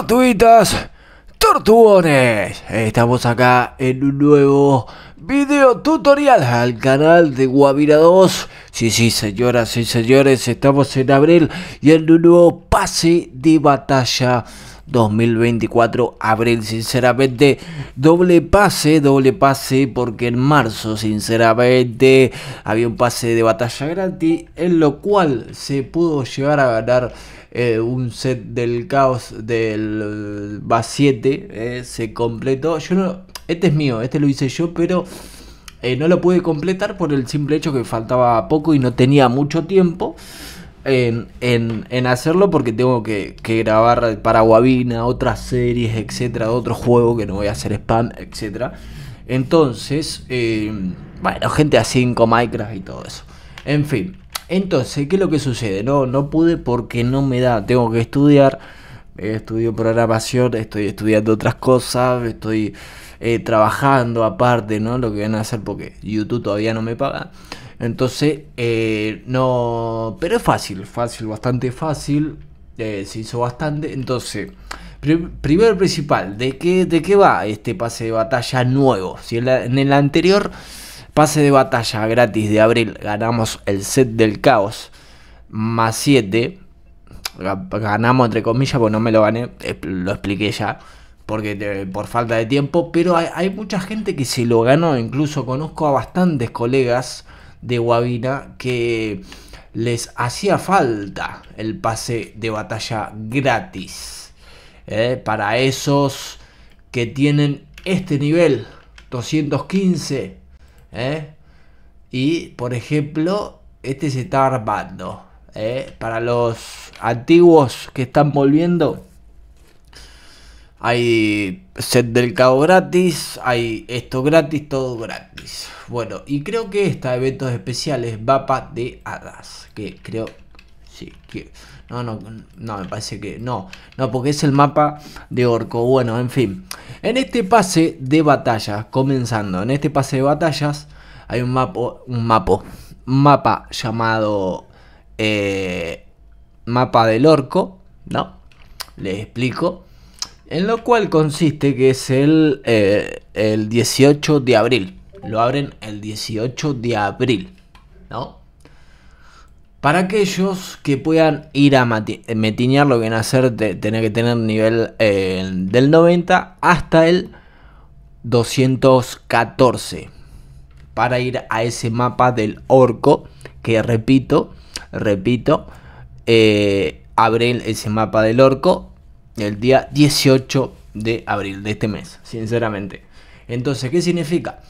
Tortuitas, tortuones, estamos acá en un nuevo video tutorial al canal de Guavira 2. Sí, sí, señoras y señores, estamos en abril y el nuevo pase de batalla 2024. Abril, sinceramente, doble pase, doble pase, porque en marzo, sinceramente, había un pase de batalla gratis, en lo cual se pudo llegar a ganar. Eh, un set del caos del va eh, 7 eh, se completó. Yo no, este es mío, este lo hice yo, pero eh, no lo pude completar por el simple hecho que faltaba poco y no tenía mucho tiempo. En, hacerlo porque tengo que, grabar para Guavina, otras series, etcétera, otro juego que no voy a hacer spam, etcétera. Entonces, eh, bueno, gente a 5 Minecraft y todo eso. En fin, entonces, ¿qué es lo que sucede? No, no pude porque no me da, tengo que estudiar. Eh, estudio programación, estoy estudiando otras cosas, estoy eh, trabajando aparte, ¿no? Lo que van a hacer porque YouTube todavía no me paga. Entonces, eh, no. Pero es fácil, fácil, bastante fácil. Eh, se hizo bastante. Entonces, primero principal, ¿de qué, ¿de qué va este pase de batalla nuevo? Si en, el anterior pase de batalla gratis de abril ganamos el set del caos más 7. Ganamos entre comillas, pues no me lo gané, lo expliqué ya porque por falta de tiempo, pero hay, mucha gente que se lo ganó, incluso conozco a bastantes colegas de Guavina que les hacía falta el pase de batalla gratis eh, para esos que tienen este nivel 215 eh, y por ejemplo este se está armando eh, para los antiguos que están volviendo hay set del cabo gratis, hay esto gratis, todo gratis. Bueno, y creo que esta, eventos especiales, mapa de hadas, que creo... Sí, que... No, no, no, me parece que no. No, porque es el mapa de orco. Bueno, en fin. En este pase de batallas, comenzando, en este pase de batallas hay un mapa, un mapa, mapa llamado eh, mapa del orco, ¿no? Les explico. En lo cual consiste que es el, eh, el 18 de abril. Lo abren el 18 de abril, Para aquellos que puedan ir a metiñar lo que van a hacer, tener que tener nivel eh, del 90 hasta el 214. Para ir a ese mapa del orco, que repito, repito, eh, abren ese mapa del orco el día 18 de abril de este mes, sinceramente. Entonces, ¿qué significa?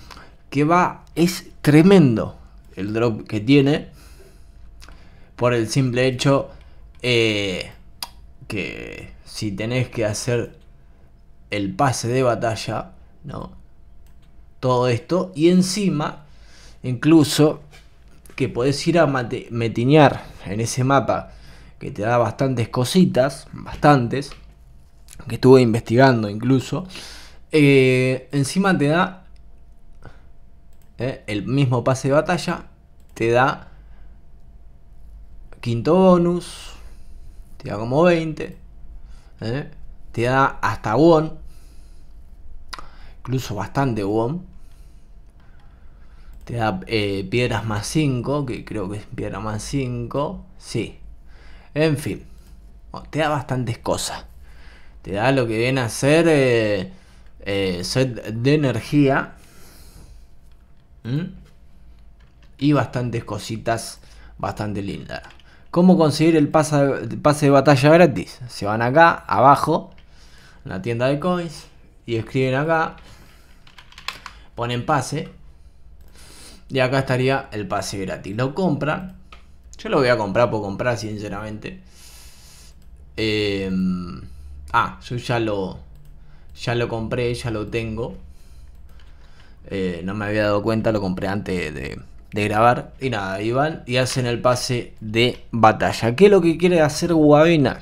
Que va, es tremendo el drop que tiene por el simple hecho eh, que si tenés que hacer el pase de batalla, ¿no? Todo esto, y encima, incluso que podés ir a metinear en ese mapa que te da bastantes cositas, bastantes, que estuve investigando incluso, eh, encima te da eh, el mismo pase de batalla, te da quinto bonus, te da como 20, eh, te da hasta won, incluso bastante won. Te da piedras más 5, que creo que es piedra más 5. Sí. En fin. Te da bastantes cosas te da lo que viene a ser set de energía y bastantes cositas bastante lindas. ¿Cómo conseguir el pase, de batalla gratis? Se van acá, abajo, en la tienda de coins, y escriben acá, ponen pase, y acá estaría el pase gratis. Lo compran, yo lo voy a comprar por comprar, sinceramente. Em, Ah, yo ya lo, ya lo compré, ya lo tengo. Eh, no me había dado cuenta, lo compré antes de, grabar. Y nada, ahí van y hacen el pase de batalla. ¿Qué es lo que quiere hacer Guavina?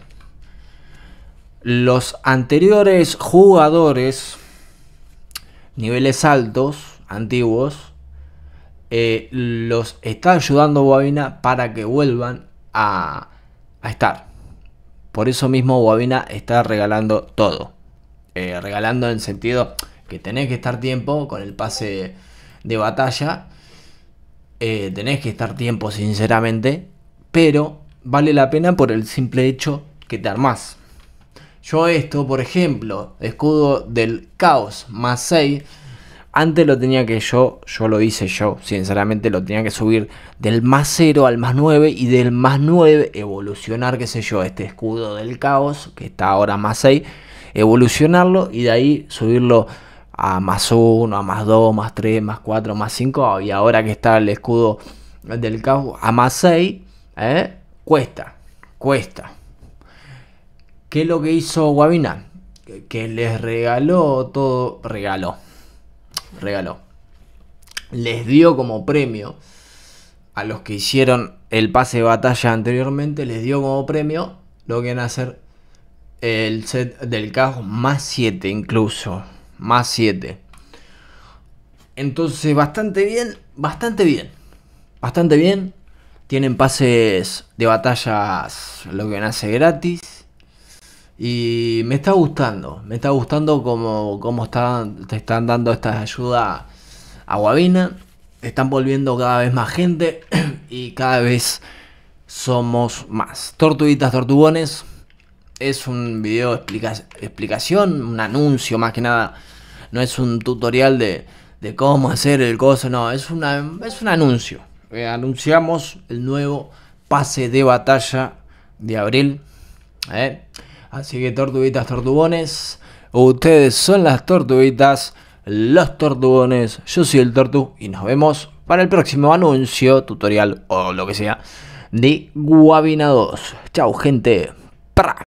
Los anteriores jugadores, niveles altos, antiguos, eh, los está ayudando Guavina para que vuelvan a estar. Por eso mismo Guavina está regalando todo. Eh, regalando en sentido que tenés que estar tiempo con el pase de batalla. Eh, tenés que estar tiempo, sinceramente. Pero vale la pena por el simple hecho que te armás. Yo esto, por ejemplo, escudo del caos más 6 antes lo tenía que yo, yo lo hice yo, sinceramente lo tenía que subir del más 0 al más 9 y del más 9 evolucionar, qué sé yo, este escudo del caos, que está ahora más 6, evolucionarlo y de ahí subirlo a más 1, a más 2, más 3, más 4, más 5 y ahora que está el escudo del caos a más 6, ¿eh? cuesta, cuesta. ¿Qué es lo que hizo Guavina? Que les regaló todo, regaló regaló. Les dio como premio a los que hicieron el pase de batalla anteriormente, les dio como premio lo que van a hacer el set del caos más 7 incluso, más 7. Entonces, bastante bien, bastante bien. Bastante bien. Tienen pases de batallas lo que nace gratis. Y me está gustando, me está gustando cómo, cómo están, te están dando esta ayuda a guabina Están volviendo cada vez más gente y cada vez somos más. Tortuguitas, tortugones. Es un video explica explicación, un anuncio más que nada. No es un tutorial de, de cómo hacer el coso, no, es, una, es un anuncio. Eh, anunciamos el nuevo pase de batalla de abril. ¿eh? Así que tortuguitas, tortubones, ustedes son las tortuguitas, los tortubones, yo soy el tortu y nos vemos para el próximo anuncio, tutorial o lo que sea de Guabina 2. Chao gente.